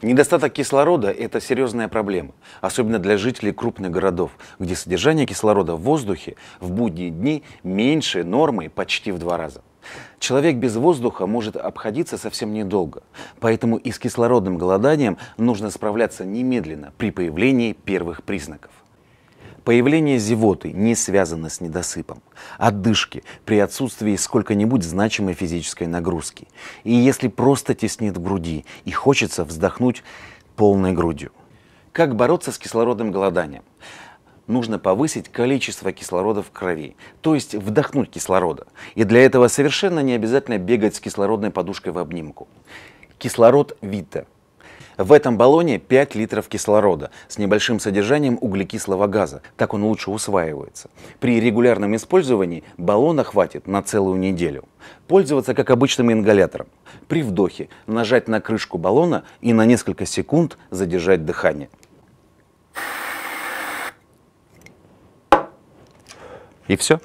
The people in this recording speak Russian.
Недостаток кислорода – это серьезная проблема, особенно для жителей крупных городов, где содержание кислорода в воздухе в будние дни меньше нормы почти в два раза. Человек без воздуха может обходиться совсем недолго, поэтому и с кислородным голоданием нужно справляться немедленно при появлении первых признаков. Появление зевоты не связано с недосыпом, отдышки при отсутствии сколько-нибудь значимой физической нагрузки. И если просто теснит в груди и хочется вздохнуть полной грудью. Как бороться с кислородным голоданием? нужно повысить количество кислорода в крови, то есть вдохнуть кислорода. И для этого совершенно не обязательно бегать с кислородной подушкой в обнимку. Кислород Вита – в этом баллоне 5 литров кислорода с небольшим содержанием углекислого газа, так он лучше усваивается. При регулярном использовании баллона хватит на целую неделю. Пользоваться как обычным ингалятором. При вдохе нажать на крышку баллона и на несколько секунд задержать дыхание. И все.